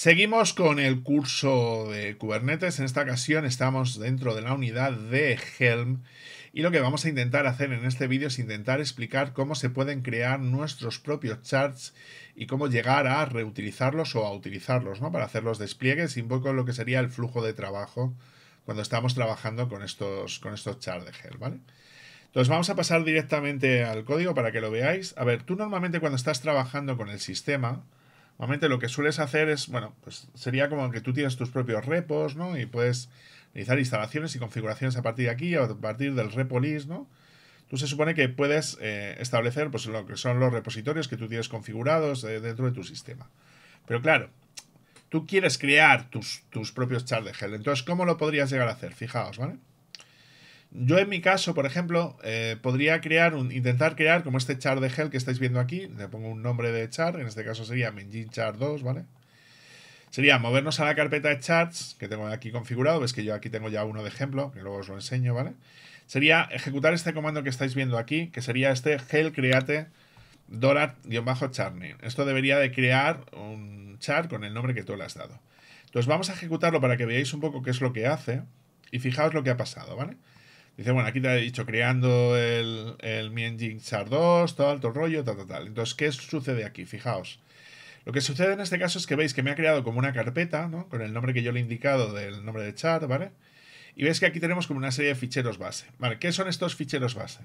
Seguimos con el curso de Kubernetes. En esta ocasión estamos dentro de la unidad de Helm y lo que vamos a intentar hacer en este vídeo es intentar explicar cómo se pueden crear nuestros propios charts y cómo llegar a reutilizarlos o a utilizarlos ¿no? para hacer los despliegues y un poco lo que sería el flujo de trabajo cuando estamos trabajando con estos, con estos charts de Helm. ¿vale? Entonces vamos a pasar directamente al código para que lo veáis. A ver, tú normalmente cuando estás trabajando con el sistema Normalmente lo que sueles hacer es, bueno, pues sería como que tú tienes tus propios repos, ¿no? Y puedes realizar instalaciones y configuraciones a partir de aquí, o a partir del repo ¿no? Tú se supone que puedes eh, establecer pues, lo que son los repositorios que tú tienes configurados eh, dentro de tu sistema. Pero claro, tú quieres crear tus, tus propios charles de gel. Entonces, ¿cómo lo podrías llegar a hacer? Fijaos, ¿vale? Yo en mi caso, por ejemplo, eh, podría crear un, intentar crear como este char de gel que estáis viendo aquí. Le pongo un nombre de char, en este caso sería Menjin char 2, ¿vale? Sería movernos a la carpeta de charts que tengo aquí configurado. Ves que yo aquí tengo ya uno de ejemplo, que luego os lo enseño, ¿vale? Sería ejecutar este comando que estáis viendo aquí, que sería este gel create charney Esto debería de crear un char con el nombre que tú le has dado. Entonces vamos a ejecutarlo para que veáis un poco qué es lo que hace y fijaos lo que ha pasado, ¿vale? vale Dice, bueno, aquí te he dicho creando el, el Engine Char 2, todo alto rollo, tal, tal, tal. Entonces, ¿qué sucede aquí? Fijaos. Lo que sucede en este caso es que veis que me ha creado como una carpeta, ¿no? Con el nombre que yo le he indicado del nombre de char, ¿vale? Y veis que aquí tenemos como una serie de ficheros base. Vale, ¿qué son estos ficheros base?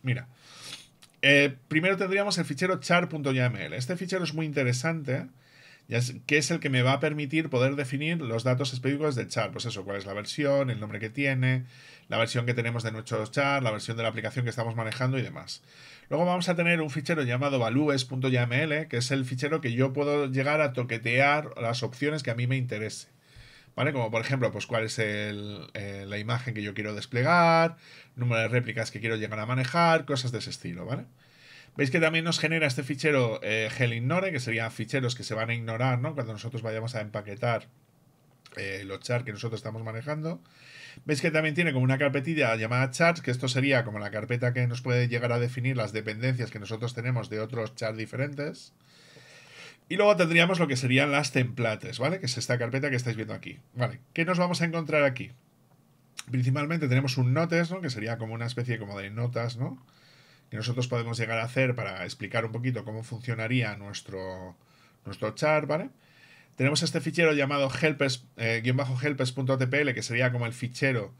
Mira, eh, primero tendríamos el fichero char.yml. Este fichero es muy interesante que es el que me va a permitir poder definir los datos específicos del char. Pues eso, cuál es la versión, el nombre que tiene, la versión que tenemos de nuestro char, la versión de la aplicación que estamos manejando y demás. Luego vamos a tener un fichero llamado values.yaml, que es el fichero que yo puedo llegar a toquetear las opciones que a mí me interese. ¿Vale? Como por ejemplo, pues cuál es eh, la imagen que yo quiero desplegar, número de réplicas que quiero llegar a manejar, cosas de ese estilo, ¿vale? vale Veis que también nos genera este fichero eh, gelignore, que serían ficheros que se van a ignorar, ¿no? Cuando nosotros vayamos a empaquetar eh, los charts que nosotros estamos manejando. Veis que también tiene como una carpetilla llamada charts, que esto sería como la carpeta que nos puede llegar a definir las dependencias que nosotros tenemos de otros charts diferentes. Y luego tendríamos lo que serían las templates, ¿vale? Que es esta carpeta que estáis viendo aquí. Vale, ¿qué nos vamos a encontrar aquí? Principalmente tenemos un notes, ¿no? Que sería como una especie como de notas, ¿no? que nosotros podemos llegar a hacer para explicar un poquito cómo funcionaría nuestro, nuestro char, ¿vale? Tenemos este fichero llamado helpers eh, helperstpl que sería como el fichero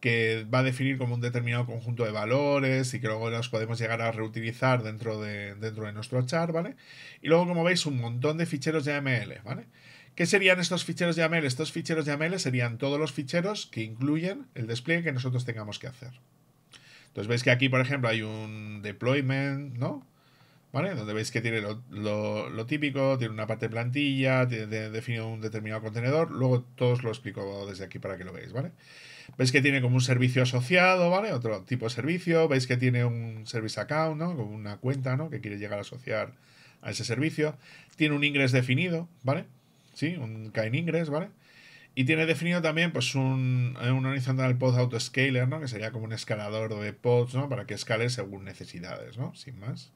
que va a definir como un determinado conjunto de valores y que luego los podemos llegar a reutilizar dentro de, dentro de nuestro char, ¿vale? Y luego, como veis, un montón de ficheros YAML, ¿vale? ¿Qué serían estos ficheros YAML? Estos ficheros YAML serían todos los ficheros que incluyen el despliegue que nosotros tengamos que hacer. Entonces veis que aquí, por ejemplo, hay un deployment, ¿no? ¿Vale? Donde veis que tiene lo, típico, tiene una parte de plantilla, tiene definido un determinado contenedor. Luego todos lo explico desde aquí para que lo veáis, ¿vale? Veis que tiene como un servicio asociado, ¿vale? Otro tipo de servicio. Veis que tiene un service account, ¿no? Como una cuenta, ¿no? Que quiere llegar a asociar a ese servicio. Tiene un ingres definido, ¿vale? Sí, un kind ingres, ¿vale? Y tiene definido también pues un, eh, horizontal pod autoscaler, ¿no? Que sería como un escalador de pods, ¿no? Para que escale según necesidades, ¿no? Sin más.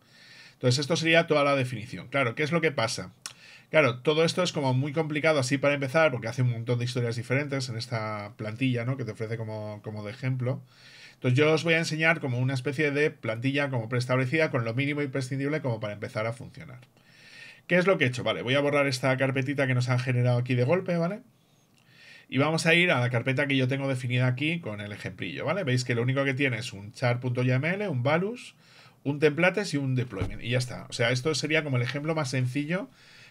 Entonces esto sería toda la definición. Claro, ¿qué es lo que pasa? Claro, todo esto es como muy complicado así para empezar, porque hace un montón de historias diferentes en esta plantilla, ¿no? Que te ofrece como, como de ejemplo. Entonces yo os voy a enseñar como una especie de plantilla como preestablecida con lo mínimo imprescindible como para empezar a funcionar. ¿Qué es lo que he hecho? Vale, voy a borrar esta carpetita que nos han generado aquí de golpe, ¿vale? vale y vamos a ir a la carpeta que yo tengo definida aquí con el ejemplillo, ¿vale? Veis que lo único que tiene es un chart.yml, un values, un templates y un deployment. Y ya está. O sea, esto sería como el ejemplo más sencillo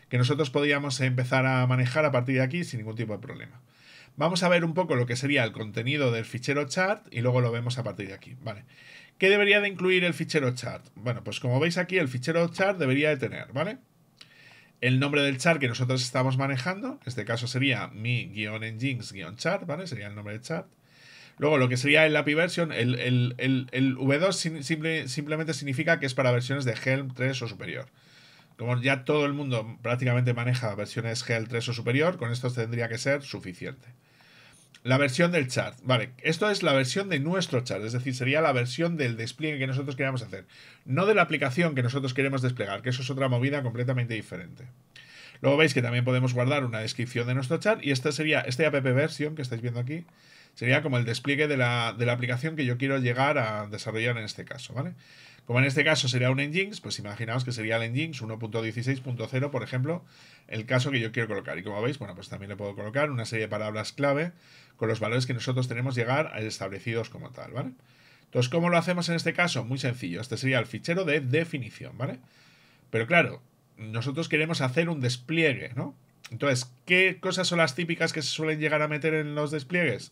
que nosotros podríamos empezar a manejar a partir de aquí sin ningún tipo de problema. Vamos a ver un poco lo que sería el contenido del fichero chart y luego lo vemos a partir de aquí, ¿vale? ¿Qué debería de incluir el fichero chart? Bueno, pues como veis aquí, el fichero chart debería de tener, ¿vale? el nombre del chart que nosotros estamos manejando, en este caso sería mi-engines-chart, ¿vale? Sería el nombre del chart. Luego, lo que sería el API version, el, el, V2 simplemente significa que es para versiones de Helm 3 o superior. Como ya todo el mundo prácticamente maneja versiones Helm 3 o superior, con esto tendría que ser suficiente. La versión del chat Vale, esto es la versión de nuestro chat es decir, sería la versión del despliegue que nosotros queremos hacer, no de la aplicación que nosotros queremos desplegar, que eso es otra movida completamente diferente. Luego veis que también podemos guardar una descripción de nuestro chat y esta sería, esta app versión que estáis viendo aquí, sería como el despliegue de la, aplicación que yo quiero llegar a desarrollar en este caso, ¿vale? vale como en este caso sería un Nginx, pues imaginaos que sería el Nginx 1.16.0, por ejemplo, el caso que yo quiero colocar. Y como veis, bueno, pues también le puedo colocar una serie de palabras clave con los valores que nosotros tenemos llegar a establecidos como tal, ¿vale? Entonces, ¿cómo lo hacemos en este caso? Muy sencillo. Este sería el fichero de definición, ¿vale? Pero claro, nosotros queremos hacer un despliegue, ¿no? Entonces, ¿qué cosas son las típicas que se suelen llegar a meter en los despliegues?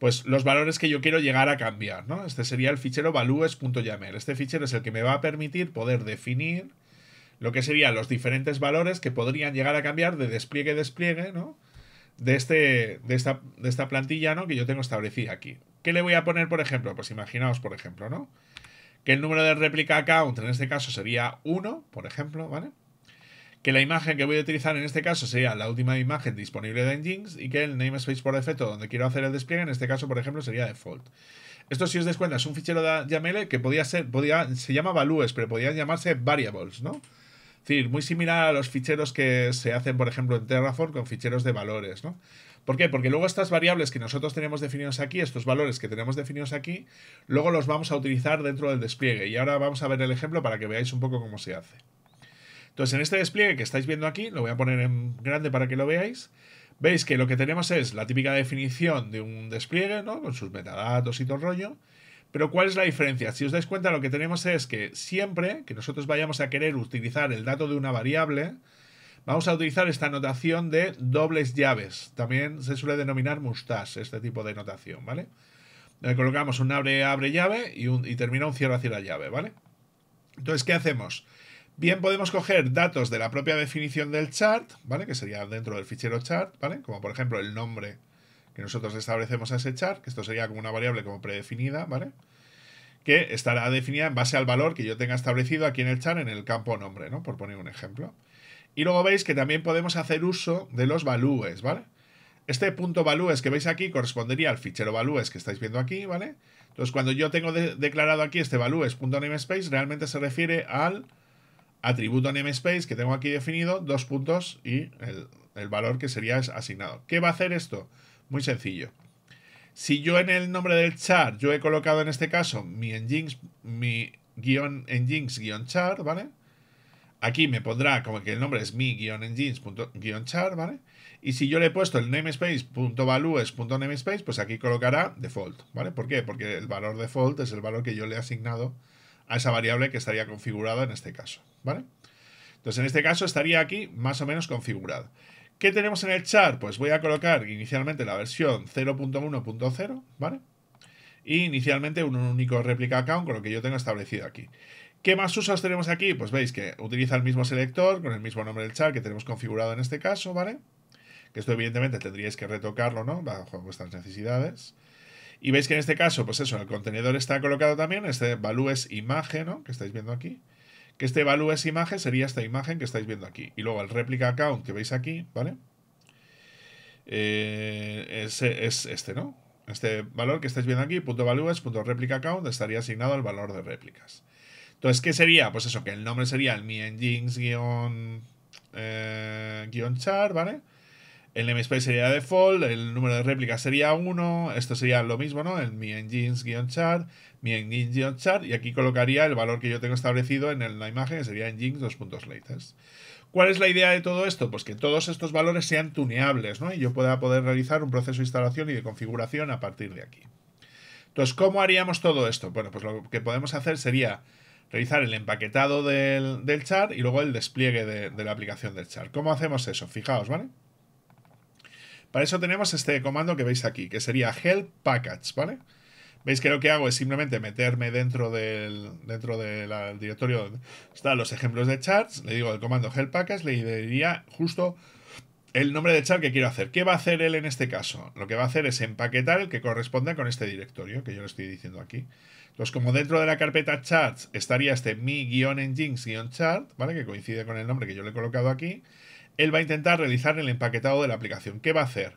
pues los valores que yo quiero llegar a cambiar, ¿no? Este sería el fichero values.yaml. Este fichero es el que me va a permitir poder definir lo que serían los diferentes valores que podrían llegar a cambiar de despliegue a despliegue, ¿no? De, este, de, esta, de esta plantilla, ¿no? Que yo tengo establecida aquí. ¿Qué le voy a poner, por ejemplo? Pues imaginaos, por ejemplo, ¿no? Que el número de réplica count en este caso sería 1, por ejemplo, ¿vale? que la imagen que voy a utilizar en este caso sería la última imagen disponible de Nginx y que el namespace por defecto donde quiero hacer el despliegue, en este caso, por ejemplo, sería default. Esto, si os des cuenta, es un fichero de YAML que podía ser, podía, se llama values, pero podían llamarse variables, ¿no? Es decir, muy similar a los ficheros que se hacen, por ejemplo, en Terraform con ficheros de valores, ¿no? ¿Por qué? Porque luego estas variables que nosotros tenemos definidos aquí, estos valores que tenemos definidos aquí, luego los vamos a utilizar dentro del despliegue. Y ahora vamos a ver el ejemplo para que veáis un poco cómo se hace. Entonces, en este despliegue que estáis viendo aquí, lo voy a poner en grande para que lo veáis, veis que lo que tenemos es la típica definición de un despliegue, ¿no? Con sus metadatos y todo rollo. Pero ¿cuál es la diferencia? Si os dais cuenta, lo que tenemos es que siempre que nosotros vayamos a querer utilizar el dato de una variable, vamos a utilizar esta notación de dobles llaves. También se suele denominar mustache este tipo de notación, ¿vale? colocamos un abre, abre llave y, un, termina un cierre, la llave, ¿vale? Entonces, ¿qué hacemos? Bien, podemos coger datos de la propia definición del chart, ¿vale? Que sería dentro del fichero chart, ¿vale? Como por ejemplo el nombre que nosotros establecemos a ese chart, que esto sería como una variable como predefinida, ¿vale? Que estará definida en base al valor que yo tenga establecido aquí en el chart en el campo nombre, ¿no? Por poner un ejemplo. Y luego veis que también podemos hacer uso de los values, ¿vale? Este punto values que veis aquí correspondería al fichero values que estáis viendo aquí, ¿vale? Entonces, cuando yo tengo declarado aquí este valúes.namespace, realmente se refiere al atributo namespace que tengo aquí definido, dos puntos y el, valor que sería asignado. ¿Qué va a hacer esto? Muy sencillo. Si yo en el nombre del char, yo he colocado en este caso mi engines, mi guión engines guión char, ¿vale? Aquí me pondrá como que el nombre es mi guión engines char, ¿vale? Y si yo le he puesto el namespace.values.namespace, pues aquí colocará default, ¿vale? ¿Por qué? Porque el valor default es el valor que yo le he asignado a esa variable que estaría configurada en este caso. ¿vale? Entonces, en este caso estaría aquí más o menos configurado. ¿Qué tenemos en el chart? Pues voy a colocar inicialmente la versión 0.1.0, ¿vale? Y inicialmente un único réplica account con lo que yo tengo establecido aquí. ¿Qué más usos tenemos aquí? Pues veis que utiliza el mismo selector con el mismo nombre del chart que tenemos configurado en este caso, ¿vale? Que esto evidentemente tendríais que retocarlo, ¿no? Bajo vuestras necesidades. Y veis que en este caso, pues eso, el contenedor está colocado también, este value es imagen, ¿no? Que estáis viendo aquí que este value es imagen sería esta imagen que estáis viendo aquí. Y luego el replica account que veis aquí, ¿vale? Eh, es, este, ¿no? Este valor que estáis viendo aquí, punto value punto replica account, estaría asignado al valor de réplicas. Entonces, ¿qué sería? Pues eso, que el nombre sería el miengines guión, eh, char, ¿vale? El namespace sería default, el número de réplicas sería 1, esto sería lo mismo, ¿no? El mi engines chart mi engines chart y aquí colocaría el valor que yo tengo establecido en la imagen, que sería engines dos ¿Cuál es la idea de todo esto? Pues que todos estos valores sean tuneables, ¿no? Y yo pueda poder realizar un proceso de instalación y de configuración a partir de aquí. Entonces, ¿cómo haríamos todo esto? Bueno, pues lo que podemos hacer sería realizar el empaquetado del, del char y luego el despliegue de, la aplicación del chart. ¿Cómo hacemos eso? Fijaos, ¿vale? Para eso tenemos este comando que veis aquí, que sería help package, ¿vale? Veis que lo que hago es simplemente meterme dentro del dentro del directorio donde están los ejemplos de charts, le digo el comando help package, le diría justo el nombre de chart que quiero hacer. ¿Qué va a hacer él en este caso? Lo que va a hacer es empaquetar el que corresponda con este directorio que yo le estoy diciendo aquí. Entonces, como dentro de la carpeta charts estaría este mi-engines-chart, ¿vale? Que coincide con el nombre que yo le he colocado aquí él va a intentar realizar el empaquetado de la aplicación. ¿Qué va a hacer?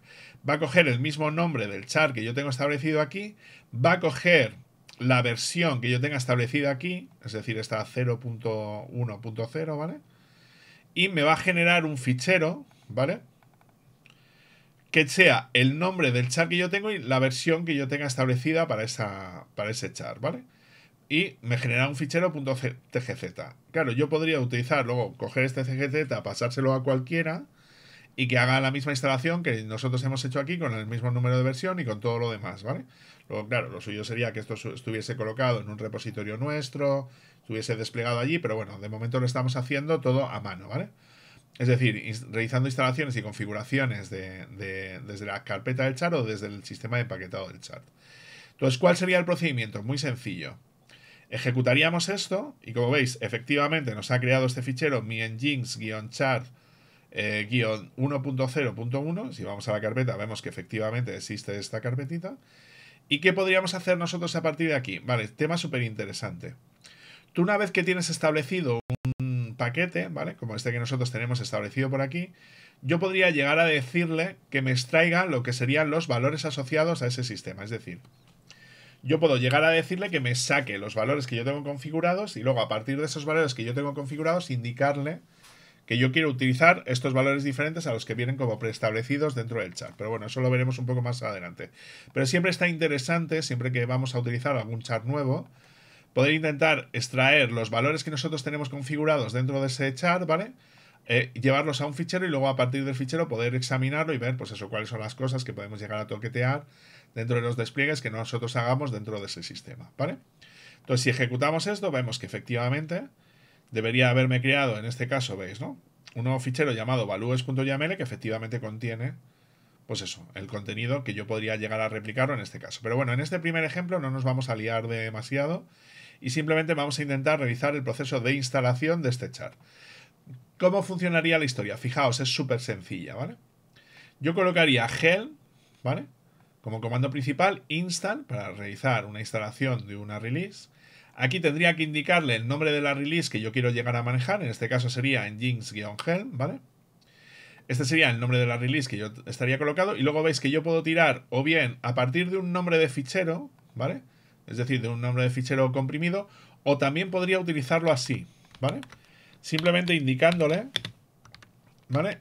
Va a coger el mismo nombre del char que yo tengo establecido aquí, va a coger la versión que yo tenga establecida aquí, es decir, esta 0.1.0, ¿vale? Y me va a generar un fichero, ¿vale? Que sea el nombre del char que yo tengo y la versión que yo tenga establecida para, esa, para ese char, ¿vale? y me genera un fichero .tgz. Claro, yo podría utilizar, luego coger este CGZ, pasárselo a cualquiera y que haga la misma instalación que nosotros hemos hecho aquí con el mismo número de versión y con todo lo demás, ¿vale? Luego, claro, lo suyo sería que esto estuviese colocado en un repositorio nuestro, estuviese desplegado allí, pero bueno, de momento lo estamos haciendo todo a mano, ¿vale? Es decir, realizando instalaciones y configuraciones desde la carpeta del chart o desde el sistema de empaquetado del chart. Entonces, ¿cuál sería el procedimiento? Muy sencillo. Ejecutaríamos esto y como veis, efectivamente nos ha creado este fichero miengines chart 1.0.1. Si vamos a la carpeta, vemos que efectivamente existe esta carpetita. ¿Y qué podríamos hacer nosotros a partir de aquí? Vale, tema súper interesante. Tú una vez que tienes establecido un paquete, ¿vale? Como este que nosotros tenemos establecido por aquí, yo podría llegar a decirle que me extraiga lo que serían los valores asociados a ese sistema. Es decir, yo puedo llegar a decirle que me saque los valores que yo tengo configurados y luego a partir de esos valores que yo tengo configurados indicarle que yo quiero utilizar estos valores diferentes a los que vienen como preestablecidos dentro del chart. Pero bueno, eso lo veremos un poco más adelante. Pero siempre está interesante, siempre que vamos a utilizar algún chart nuevo, poder intentar extraer los valores que nosotros tenemos configurados dentro de ese chart, ¿vale? Eh, llevarlos a un fichero y luego a partir del fichero poder examinarlo y ver, pues eso, cuáles son las cosas que podemos llegar a toquetear dentro de los despliegues que nosotros hagamos dentro de ese sistema, ¿vale? Entonces, si ejecutamos esto, vemos que efectivamente debería haberme creado, en este caso, ¿veis, no? Un nuevo fichero llamado values.yml que efectivamente contiene, pues eso, el contenido que yo podría llegar a replicarlo en este caso. Pero bueno, en este primer ejemplo no nos vamos a liar demasiado y simplemente vamos a intentar revisar el proceso de instalación de este char. ¿Cómo funcionaría la historia? Fijaos, es súper sencilla, ¿vale? Yo colocaría helm, ¿vale? Como comando principal, install, para realizar una instalación de una release. Aquí tendría que indicarle el nombre de la release que yo quiero llegar a manejar, en este caso sería engines-helm, ¿vale? Este sería el nombre de la release que yo estaría colocado y luego veis que yo puedo tirar o bien a partir de un nombre de fichero, ¿vale? Es decir, de un nombre de fichero comprimido, o también podría utilizarlo así, ¿vale? vale simplemente indicándole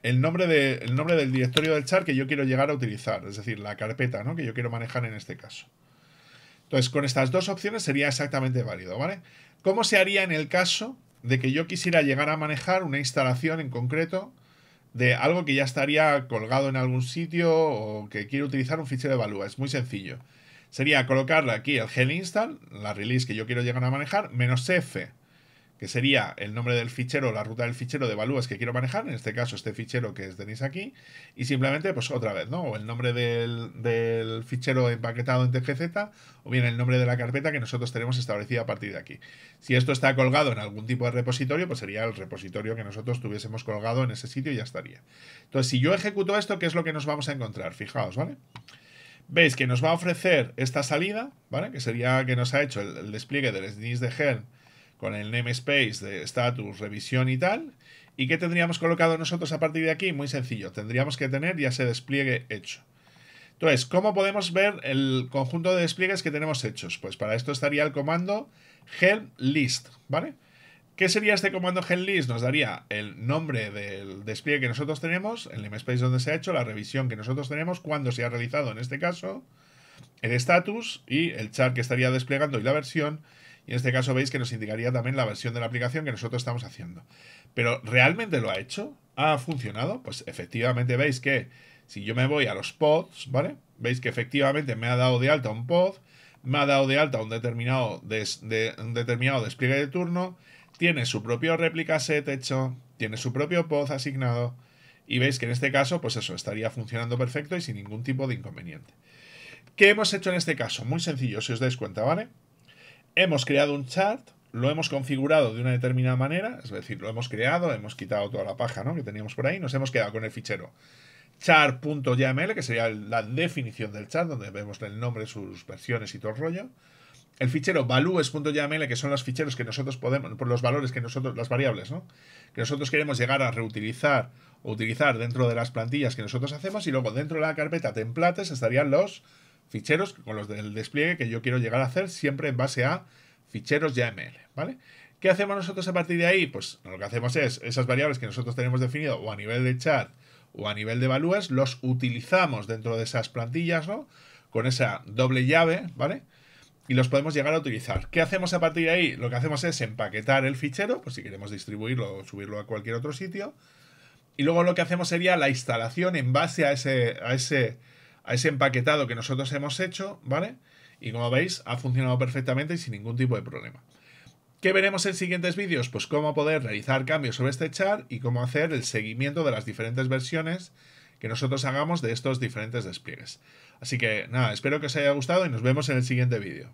el, nombre nombre del directorio del char que yo quiero llegar a utilizar, es decir, la carpeta ¿no? que yo quiero manejar en este caso. Entonces, con estas dos opciones sería exactamente válido, ¿vale? ¿Cómo se haría en el caso de que yo quisiera llegar a manejar una instalación en concreto de algo que ya estaría colgado en algún sitio o que quiero utilizar un fichero de valúa? Es muy sencillo. Sería colocarle aquí el gel install, la release que yo quiero llegar a manejar, menos F, que sería el nombre del fichero, la ruta del fichero de valúas que quiero manejar, en este caso este fichero que tenéis aquí, y simplemente, pues otra vez, ¿no? O el nombre del, del fichero empaquetado en TGZ, o bien el nombre de la carpeta que nosotros tenemos establecida a partir de aquí. Si esto está colgado en algún tipo de repositorio, pues sería el repositorio que nosotros tuviésemos colgado en ese sitio y ya estaría. Entonces, si yo ejecuto esto, ¿qué es lo que nos vamos a encontrar? Fijaos, ¿vale? Veis que nos va a ofrecer esta salida, ¿vale? Que sería que nos ha hecho el, despliegue del SNIS de Helm con el namespace de status, revisión y tal. ¿Y qué tendríamos colocado nosotros a partir de aquí? Muy sencillo, tendríamos que tener ya ese despliegue hecho. Entonces, ¿cómo podemos ver el conjunto de despliegues que tenemos hechos? Pues para esto estaría el comando help list, ¿vale? ¿Qué sería este comando help list? Nos daría el nombre del despliegue que nosotros tenemos, el namespace donde se ha hecho, la revisión que nosotros tenemos, cuándo se ha realizado en este caso, el status y el chart que estaría desplegando y la versión y en este caso veis que nos indicaría también la versión de la aplicación que nosotros estamos haciendo. Pero ¿realmente lo ha hecho? ¿Ha funcionado? Pues efectivamente veis que si yo me voy a los pods, ¿vale? Veis que efectivamente me ha dado de alta un pod, me ha dado de alta un determinado, de, un determinado despliegue de turno, tiene su propio réplica set hecho, tiene su propio pod asignado, y veis que en este caso, pues eso, estaría funcionando perfecto y sin ningún tipo de inconveniente. ¿Qué hemos hecho en este caso? Muy sencillo, si os dais cuenta, ¿vale? hemos creado un chart, lo hemos configurado de una determinada manera, es decir, lo hemos creado, hemos quitado toda la paja ¿no? que teníamos por ahí, nos hemos quedado con el fichero chart.yml, que sería la definición del chart, donde vemos el nombre, sus versiones y todo el rollo. El fichero values.yml, que son los ficheros que nosotros podemos, por los valores que nosotros, las variables, ¿no? Que nosotros queremos llegar a reutilizar o utilizar dentro de las plantillas que nosotros hacemos, y luego dentro de la carpeta templates estarían los ficheros con los del despliegue que yo quiero llegar a hacer siempre en base a ficheros YAML, ¿vale? ¿Qué hacemos nosotros a partir de ahí? Pues lo que hacemos es esas variables que nosotros tenemos definido o a nivel de chat o a nivel de values los utilizamos dentro de esas plantillas, ¿no? Con esa doble llave, ¿vale? Y los podemos llegar a utilizar. ¿Qué hacemos a partir de ahí? Lo que hacemos es empaquetar el fichero, pues si queremos distribuirlo o subirlo a cualquier otro sitio. Y luego lo que hacemos sería la instalación en base a ese, a ese a ese empaquetado que nosotros hemos hecho, ¿vale? Y como veis, ha funcionado perfectamente y sin ningún tipo de problema. ¿Qué veremos en siguientes vídeos? Pues cómo poder realizar cambios sobre este char y cómo hacer el seguimiento de las diferentes versiones que nosotros hagamos de estos diferentes despliegues. Así que nada, espero que os haya gustado y nos vemos en el siguiente vídeo.